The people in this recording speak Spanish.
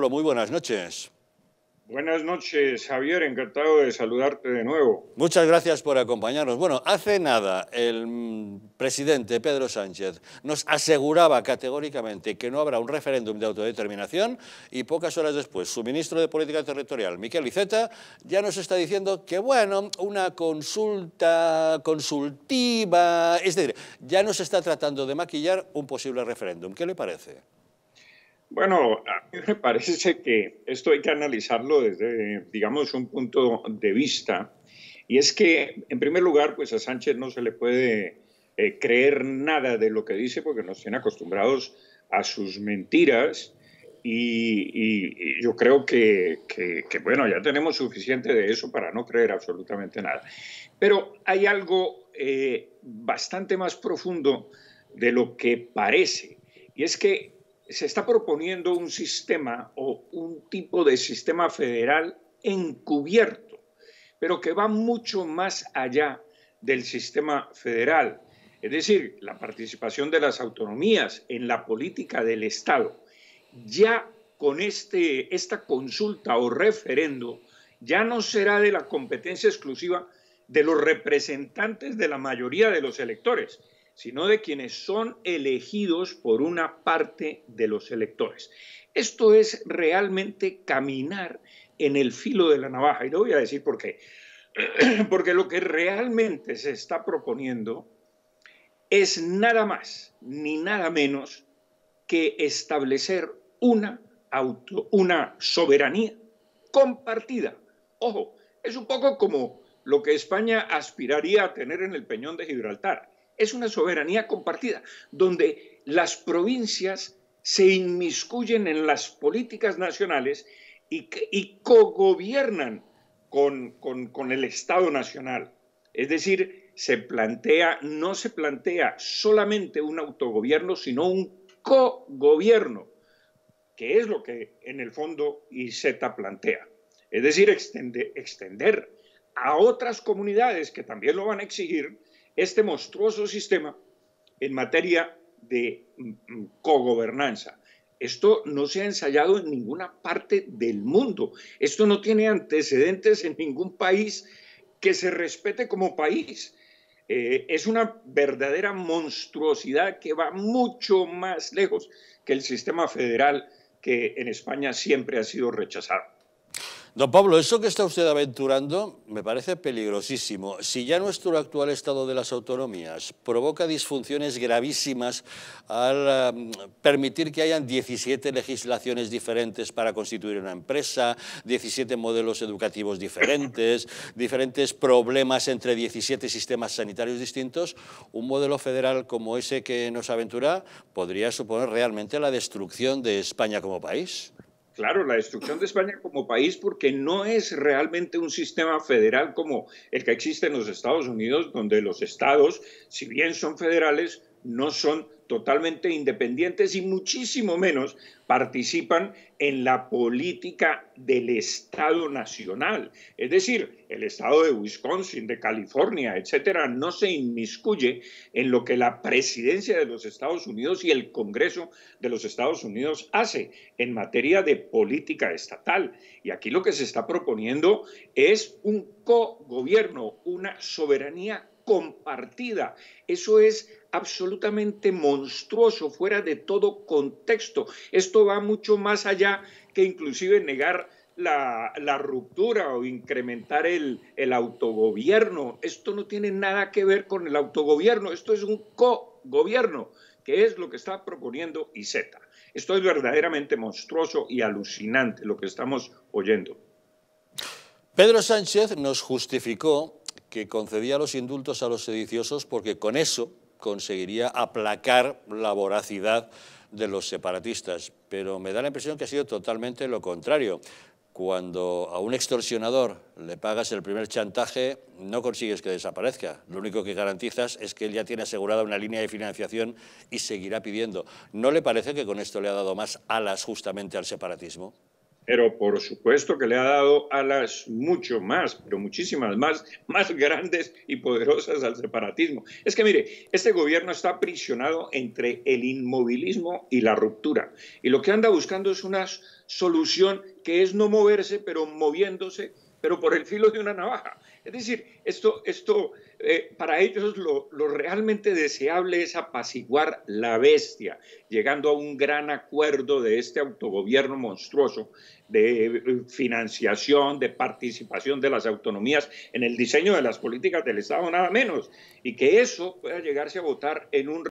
Muy buenas noches. Buenas noches, Javier. Encantado de saludarte de nuevo. Muchas gracias por acompañarnos. Bueno, hace nada el presidente Pedro Sánchez nos aseguraba categóricamente que no habrá un referéndum de autodeterminación y pocas horas después su ministro de Política Territorial, Miquel Iceta, ya nos está diciendo que, bueno, una consulta consultiva... Es decir, ya nos está tratando de maquillar un posible referéndum. ¿Qué le parece? Bueno, a mí me parece que esto hay que analizarlo desde, digamos, un punto de vista. Y es que, en primer lugar, pues a Sánchez no se le puede eh, creer nada de lo que dice porque nos tiene acostumbrados a sus mentiras. Y, yo creo que, bueno, ya tenemos suficiente de eso para no creer absolutamente nada. Pero hay algo eh, bastante más profundo de lo que parece. Y es que se está proponiendo un sistema o un tipo de sistema federal encubierto, pero que va mucho más allá del sistema federal. Es decir, la participación de las autonomías en la política del Estado. Ya con este, esta consulta o referendo, ya no será de la competencia exclusiva de los representantes de la mayoría de los electores, sino de quienes son elegidos por una parte de los electores. Esto es realmente caminar en el filo de la navaja, y lo voy a decir por qué. Porque lo que realmente se está proponiendo es nada más ni nada menos que establecer una, una soberanía compartida. Ojo, es un poco como lo que España aspiraría a tener en el Peñón de Gibraltar es una soberanía compartida, donde las provincias se inmiscuyen en las políticas nacionales y, y cogobiernan con, el Estado Nacional. Es decir, se plantea, no se plantea solamente un autogobierno, sino un cogobierno, que es lo que en el fondo IZ plantea. Es decir, extender a otras comunidades que también lo van a exigir este monstruoso sistema en materia de mm, mm, cogobernanza. Esto no se ha ensayado en ninguna parte del mundo. Esto no tiene antecedentes en ningún país que se respete como país. Eh, es una verdadera monstruosidad que va mucho más lejos que el sistema federal que en España siempre ha sido rechazado. Don Pablo, eso que está usted aventurando me parece peligrosísimo. Si ya nuestro actual estado de las autonomías provoca disfunciones gravísimas al um, permitir que hayan 17 legislaciones diferentes para constituir una empresa, 17 modelos educativos diferentes, diferentes problemas entre 17 sistemas sanitarios distintos, un modelo federal como ese que nos aventura podría suponer realmente la destrucción de España como país. Claro, la destrucción de España como país porque no es realmente un sistema federal como el que existe en los Estados Unidos, donde los estados, si bien son federales, no son totalmente independientes y muchísimo menos participan en la política del Estado nacional. Es decir, el Estado de Wisconsin, de California, etcétera, no se inmiscuye en lo que la presidencia de los Estados Unidos y el Congreso de los Estados Unidos hace en materia de política estatal. Y aquí lo que se está proponiendo es un cogobierno, una soberanía compartida. Eso es absolutamente monstruoso, fuera de todo contexto. Esto va mucho más allá que inclusive negar la, ruptura o incrementar el, el autogobierno. Esto no tiene nada que ver con el autogobierno, esto es un co-gobierno, que es lo que está proponiendo IZ. Esto es verdaderamente monstruoso y alucinante lo que estamos oyendo. Pedro Sánchez nos justificó que concedía los indultos a los sediciosos porque con eso conseguiría aplacar la voracidad de los separatistas, pero me da la impresión que ha sido totalmente lo contrario. Cuando a un extorsionador le pagas el primer chantaje, no consigues que desaparezca. Lo único que garantizas es que él ya tiene asegurada una línea de financiación y seguirá pidiendo. ¿No le parece que con esto le ha dado más alas justamente al separatismo? pero por supuesto que le ha dado alas mucho más, pero muchísimas más, más grandes y poderosas al separatismo. Es que mire, este gobierno está prisionado entre el inmovilismo y la ruptura, y lo que anda buscando es una solución que es no moverse, pero moviéndose pero por el filo de una navaja. Es decir, esto, esto eh, para ellos lo, lo, realmente deseable es apaciguar la bestia, llegando a un gran acuerdo de este autogobierno monstruoso de eh, financiación, de participación de las autonomías en el diseño de las políticas del Estado, nada menos, y que eso pueda llegarse a votar en un